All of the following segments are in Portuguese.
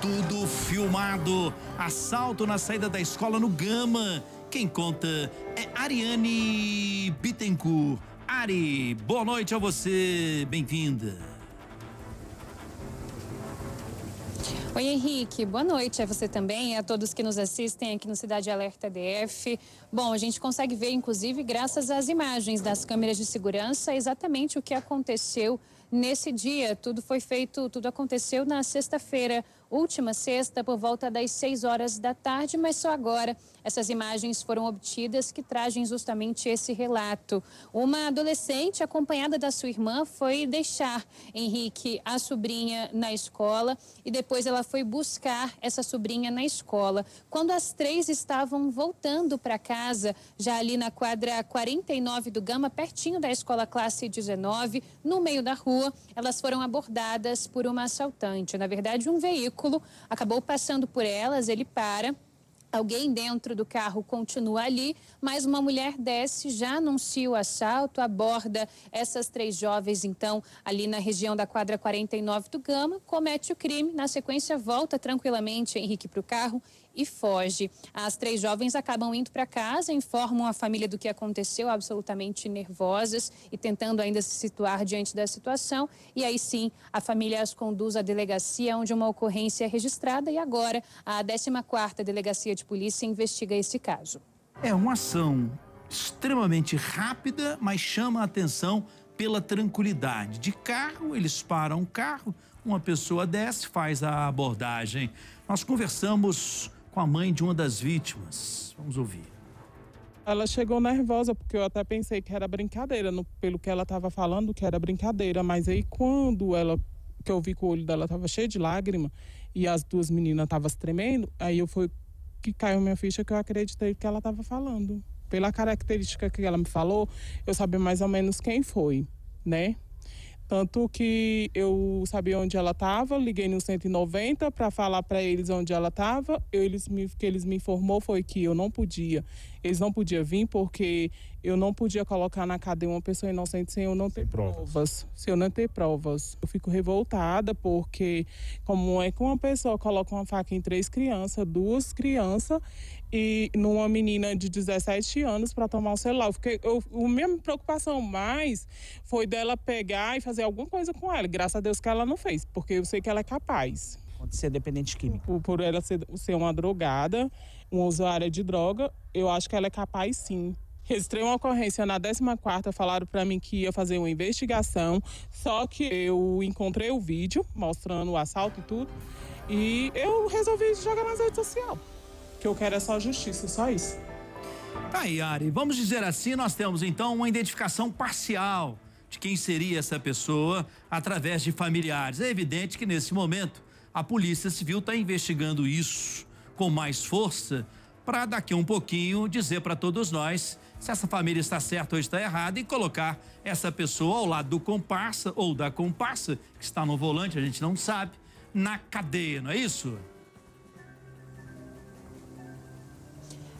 tudo filmado. Assalto na saída da escola no Gama. Quem conta é Ariane Bittencourt. Ari, boa noite a você, bem-vinda. Oi Henrique, boa noite a você também e a todos que nos assistem aqui no Cidade Alerta DF. Bom, a gente consegue ver, inclusive, graças às imagens das câmeras de segurança, exatamente o que aconteceu nesse dia. Tudo foi feito, tudo aconteceu na sexta-feira, última sexta, por volta das 6 horas da tarde, mas só agora essas imagens foram obtidas que trazem justamente esse relato. Uma adolescente, acompanhada da sua irmã, foi deixar Henrique, a sobrinha, na escola e depois ela foi buscar essa sobrinha na escola. Quando as três estavam voltando para casa, já ali na quadra 49 do Gama, pertinho da escola classe 19, no meio da rua, elas foram abordadas por uma assaltante. Na verdade, um veículo acabou passando por elas, ele para. Alguém dentro do carro continua ali, mas uma mulher desce, já anuncia o assalto, aborda essas três jovens, então, ali na região da quadra 49 do Gama, comete o crime, na sequência volta tranquilamente Henrique para o carro e foge. As três jovens acabam indo para casa, informam a família do que aconteceu, absolutamente nervosas e tentando ainda se situar diante da situação. E aí sim, a família as conduz à delegacia onde uma ocorrência é registrada e agora a 14 Delegacia de Polícia investiga esse caso. É uma ação extremamente rápida, mas chama a atenção pela tranquilidade. De carro, eles param o carro, uma pessoa desce, faz a abordagem. Nós conversamos com a mãe de uma das vítimas. Vamos ouvir. Ela chegou nervosa, porque eu até pensei que era brincadeira, no, pelo que ela estava falando, que era brincadeira. Mas aí, quando ela. que eu vi que o olho dela estava cheio de lágrima e as duas meninas estavam tremendo, aí eu fui que caiu minha ficha que eu acreditei que ela estava falando. Pela característica que ela me falou, eu sabia mais ou menos quem foi, né? Tanto que eu sabia onde ela estava, liguei no 190 para falar para eles onde ela estava. Eles me, que eles me informou foi que eu não podia. Eles não podiam vir porque eu não podia colocar na cadeia uma pessoa inocente sem eu não ter provas. provas. Se eu não ter provas. Eu fico revoltada porque como é que uma pessoa coloca uma faca em três crianças, duas crianças, e numa menina de 17 anos para tomar o celular. Eu eu, a minha preocupação mais foi dela pegar e fazer alguma coisa com ela. Graças a Deus que ela não fez, porque eu sei que ela é capaz. Pode ser dependente químico. Por, por ela ser, ser uma drogada, uma usuária de droga, eu acho que ela é capaz sim. Registrei uma ocorrência na 14 falaram para mim que ia fazer uma investigação, só que eu encontrei o vídeo mostrando o assalto e tudo, e eu resolvi jogar nas redes sociais que eu quero é só justiça, só isso. Tá, Ari, Vamos dizer assim, nós temos então uma identificação parcial de quem seria essa pessoa através de familiares. É evidente que nesse momento a Polícia Civil está investigando isso com mais força para daqui a um pouquinho dizer para todos nós se essa família está certa ou está errada e colocar essa pessoa ao lado do comparsa ou da comparsa que está no volante, a gente não sabe, na cadeia, não é isso?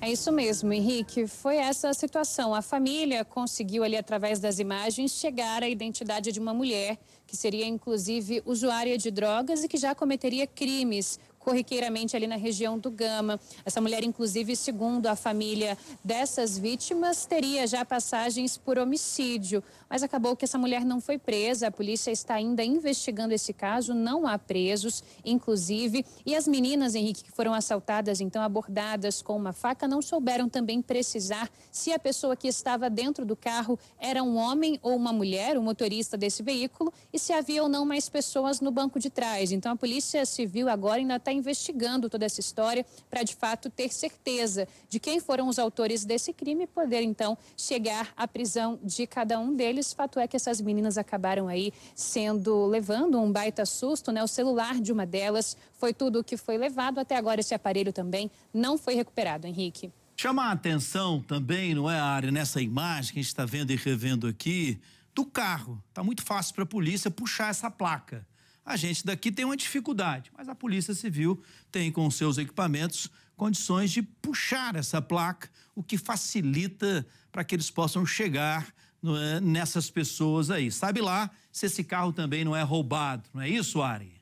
É isso mesmo, Henrique. Foi essa a situação. A família conseguiu ali através das imagens chegar à identidade de uma mulher que seria inclusive usuária de drogas e que já cometeria crimes corriqueiramente ali na região do Gama. Essa mulher, inclusive, segundo a família dessas vítimas, teria já passagens por homicídio, mas acabou que essa mulher não foi presa. A polícia está ainda investigando esse caso, não há presos, inclusive. E as meninas, Henrique, que foram assaltadas, então abordadas com uma faca, não souberam também precisar se a pessoa que estava dentro do carro era um homem ou uma mulher, o motorista desse veículo, e se havia ou não mais pessoas no banco de trás. Então a Polícia Civil agora ainda está está investigando toda essa história para, de fato, ter certeza de quem foram os autores desse crime e poder, então, chegar à prisão de cada um deles. Fato é que essas meninas acabaram aí sendo, levando um baita susto, né? O celular de uma delas foi tudo o que foi levado. Até agora, esse aparelho também não foi recuperado, Henrique. Chama a atenção também, não é, Ari nessa imagem que a gente está vendo e revendo aqui, do carro. Tá muito fácil para a polícia puxar essa placa. A gente daqui tem uma dificuldade, mas a Polícia Civil tem com seus equipamentos condições de puxar essa placa, o que facilita para que eles possam chegar eh, nessas pessoas aí. Sabe lá se esse carro também não é roubado, não é isso, Ari?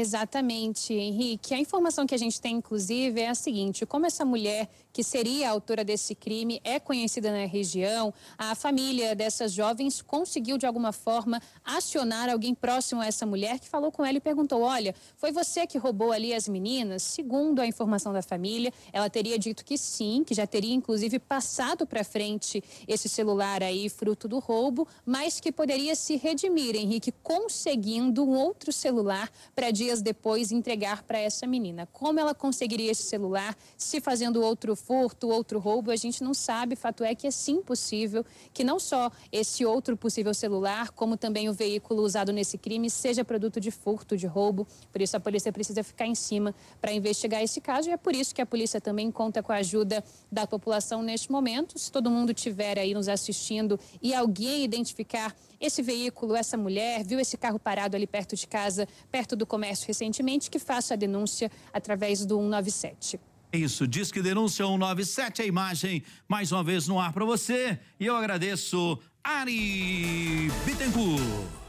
Exatamente, Henrique. A informação que a gente tem, inclusive, é a seguinte: como essa mulher que seria a autora desse crime é conhecida na região, a família dessas jovens conseguiu, de alguma forma, acionar alguém próximo a essa mulher que falou com ela e perguntou: Olha, foi você que roubou ali as meninas? Segundo a informação da família, ela teria dito que sim, que já teria, inclusive, passado para frente esse celular aí, fruto do roubo, mas que poderia se redimir, Henrique, conseguindo um outro celular para dizer dias depois entregar para essa menina. Como ela conseguiria esse celular? Se fazendo outro furto, outro roubo, a gente não sabe. Fato é que é sim possível que não só esse outro possível celular, como também o veículo usado nesse crime, seja produto de furto, de roubo. Por isso a polícia precisa ficar em cima para investigar esse caso e é por isso que a polícia também conta com a ajuda da população neste momento. Se todo mundo tiver aí nos assistindo e alguém identificar esse veículo, essa mulher, viu esse carro parado ali perto de casa, perto do comércio Comércio recentemente, que faça a denúncia através do 197. É isso, diz que denúncia 197, a imagem mais uma vez no ar para você. E eu agradeço Ari Bittencourt.